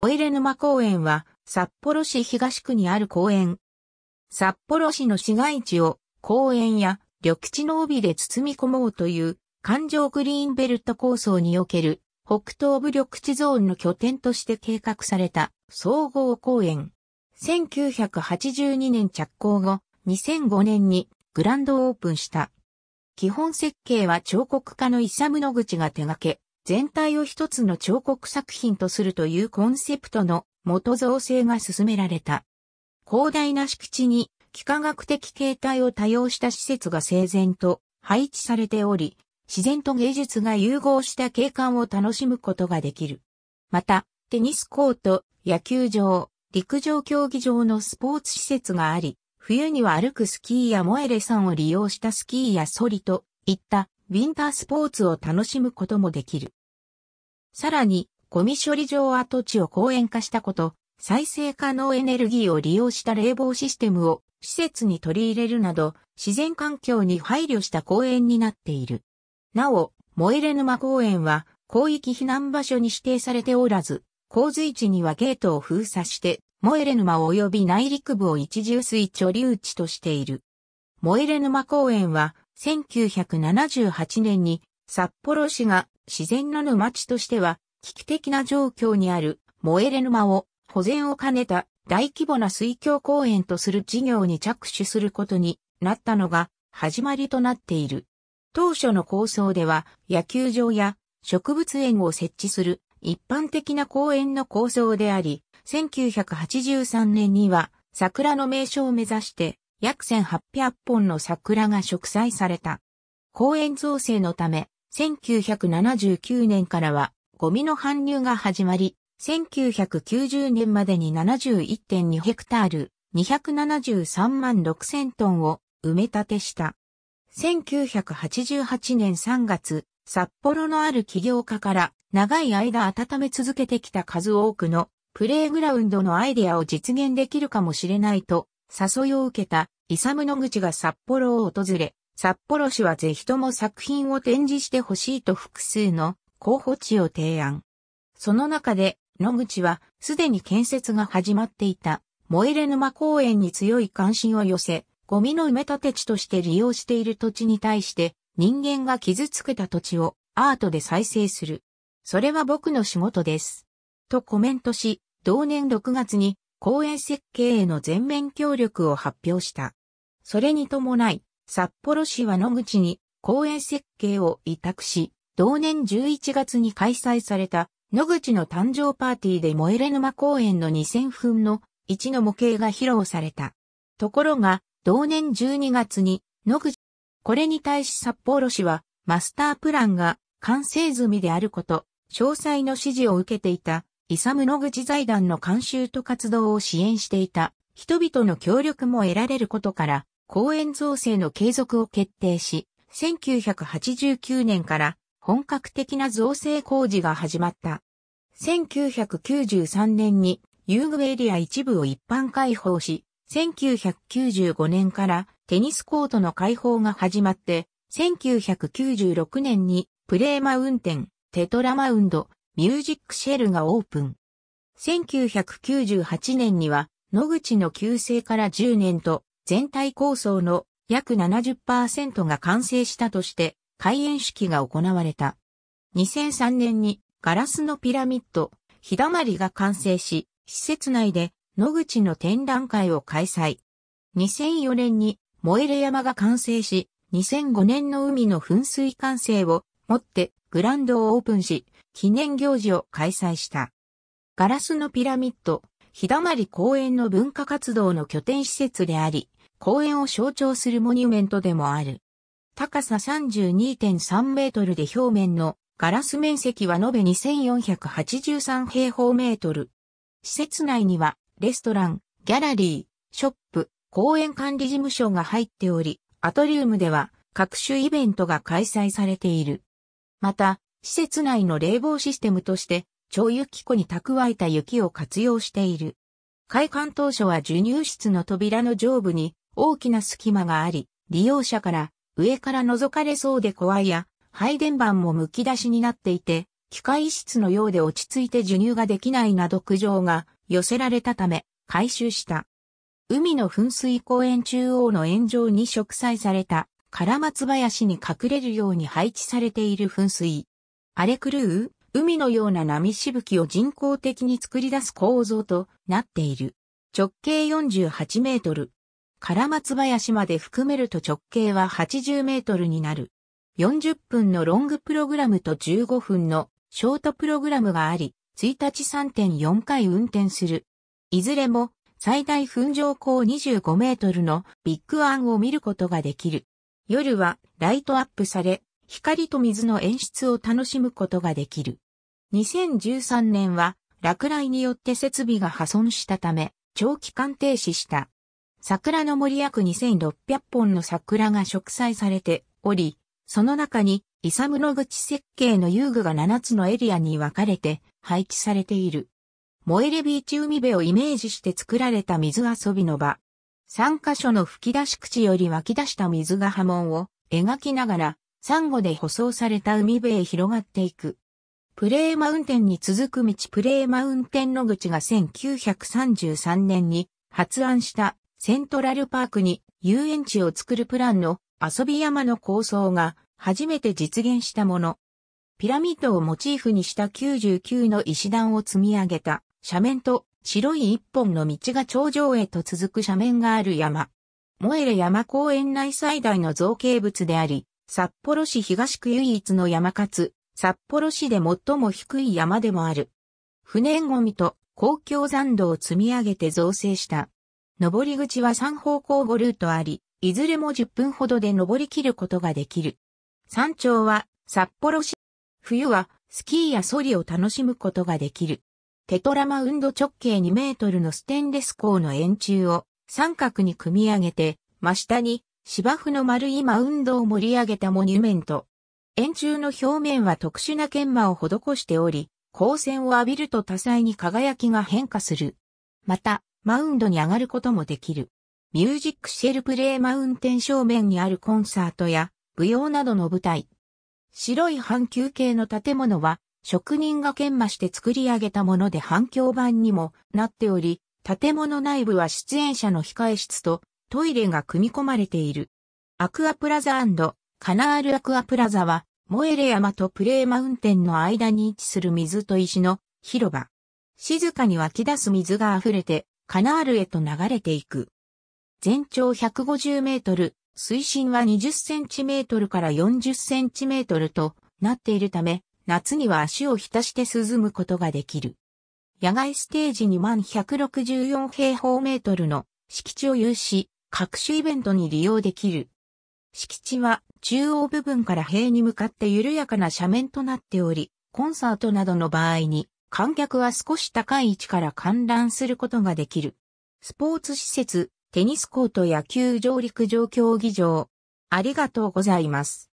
おいれ沼公園は、札幌市東区にある公園。札幌市の市街地を公園や緑地の帯で包み込もうという環状グリーンベルト構想における北東部緑地ゾーンの拠点として計画された総合公園。1982年着工後、2005年にグランドオープンした。基本設計は彫刻家のイサム・ノグチが手掛け、全体を一つの彫刻作品とするというコンセプトの元造成が進められた。広大な敷地に幾何学的形態を多用した施設が整然と配置されており、自然と芸術が融合した景観を楽しむことができる。また、テニスコート、野球場、陸上競技場のスポーツ施設があり、冬には歩くスキーやモエレさんを利用したスキーやソリといったウィンタースポーツを楽しむこともできる。さらに、ゴミ処理場跡地を公園化したこと、再生可能エネルギーを利用した冷房システムを施設に取り入れるなど、自然環境に配慮した公園になっている。なお、燃えれ沼公園は広域避難場所に指定されておらず、洪水地にはゲートを封鎖して、燃えれ沼及び内陸部を一重水貯留地としている。燃えれ沼公園は1978年に札幌市が自然の沼地としては、危機的な状況にある、燃えレ沼を、保全を兼ねた大規模な水郷公園とする事業に着手することになったのが始まりとなっている。当初の構想では野球場や植物園を設置する一般的な公園の構想であり、1983年には桜の名所を目指して約1800本の桜が植栽された。公園造成のため1979年からはゴミの搬入が始まり、1990年までに71.2ヘクタール、273万6000トンを埋め立てした。1988年3月、札幌のある起業家から長い間温め続けてきた数多くのプレイグラウンドのアイデアを実現できるかもしれないと誘いを受けたイサム・ノグチが札幌を訪れ、札幌市はぜひとも作品を展示してほしいと複数の候補地を提案。その中で、野口はすでに建設が始まっていた燃え沼公園に強い関心を寄せ、ゴミの埋め立て地として利用している土地に対して人間が傷つけた土地をアートで再生する。それは僕の仕事です。とコメントし、同年6月に公園設計への全面協力を発表した。それに伴い、札幌市は野口に公園設計を委託し、同年11月に開催された野口の誕生パーティーで燃えれ沼公園の2000分の1の模型が披露された。ところが、同年12月に野口、これに対し札幌市はマスタープランが完成済みであること、詳細の指示を受けていた、イサム野口財団の監修と活動を支援していた人々の協力も得られることから、公園造成の継続を決定し、1989年から本格的な造成工事が始まった。1993年に遊具エリア一部を一般開放し、1995年からテニスコートの開放が始まって、1996年にプレーマウンテン、テトラマウンド、ミュージックシェルがオープン。1998年には野口の旧姓から10年と全体構想の約70%が完成したとして開園式が行われた。2003年にガラスのピラミッド、ひだまりが完成し、施設内で野口の展覧会を開催。2004年に燃える山が完成し、2005年の海の噴水完成をもってグランドをオープンし、記念行事を開催した。ガラスのピラミッド、ひだまり公園の文化活動の拠点施設であり、公園を象徴するモニュメントでもある。高さ32.3メートルで表面のガラス面積は延べ2483平方メートル。施設内にはレストラン、ギャラリー、ショップ、公園管理事務所が入っており、アトリウムでは各種イベントが開催されている。また、施設内の冷房システムとして、超雪庫に蓄えた雪を活用している。開館当初は授乳室の扉の上部に大きな隙間があり、利用者から上から覗かれそうで怖いや、配電盤も剥き出しになっていて、機械室のようで落ち着いて授乳ができないなど苦情が寄せられたため回収した。海の噴水公園中央の炎上に植栽された唐松林に隠れるように配置されている噴水。荒れ狂う海のような波しぶきを人工的に作り出す構造となっている。直径48メートル、唐松林まで含めると直径は80メートルになる。40分のロングプログラムと15分のショートプログラムがあり、1日3.4回運転する。いずれも最大噴上高25メートルのビッグワンを見ることができる。夜はライトアップされ、光と水の演出を楽しむことができる。2013年は落雷によって設備が破損したため、長期間停止した。桜の森約2600本の桜が植栽されており、その中に、イサムグ口設計の遊具が7つのエリアに分かれて配置されている。モエレビーチ海辺をイメージして作られた水遊びの場。3カ所の吹き出し口より湧き出した水が波紋を描きながら、サンゴで舗装された海辺へ広がっていく。プレーマウンテンに続く道プレーマウンテンの口が1933年に発案したセントラルパークに遊園地を作るプランの遊び山の構想が初めて実現したもの。ピラミッドをモチーフにした99の石段を積み上げた斜面と白い一本の道が頂上へと続く斜面がある山。モエレ山公園内最大の造形物であり、札幌市東区唯一の山かつ、札幌市で最も低い山でもある。不燃ゴミと公共残土を積み上げて造成した登り口は3方向5ルートあり、いずれも10分ほどで登り切ることができる。山頂は札幌市。冬はスキーやソリを楽しむことができる。テトラマウンド直径2メートルのステンレス鋼の円柱を三角に組み上げて、真下に芝生の丸いマウンドを盛り上げたモニュメント。円柱の表面は特殊な研磨を施しており、光線を浴びると多彩に輝きが変化する。また、マウンドに上がることもできる。ミュージックシェルプレイマウンテン正面にあるコンサートや舞踊などの舞台。白い半球形の建物は職人が研磨して作り上げたもので反響板にもなっており、建物内部は出演者の控え室とトイレが組み込まれている。アクアプラザカナールアクアプラザはモエレ山とプレイマウンテンの間に位置する水と石の広場。静かに湧き出す水が溢れてカナールへと流れていく。全長150メートル、水深は20センチメートルから40センチメートルとなっているため、夏には足を浸して涼むことができる。野外ステージ2万164平方メートルの敷地を有し、各種イベントに利用できる。敷地は中央部分から塀に向かって緩やかな斜面となっており、コンサートなどの場合に観客は少し高い位置から観覧することができる。スポーツ施設、テニスコート野球上陸上競技場。ありがとうございます。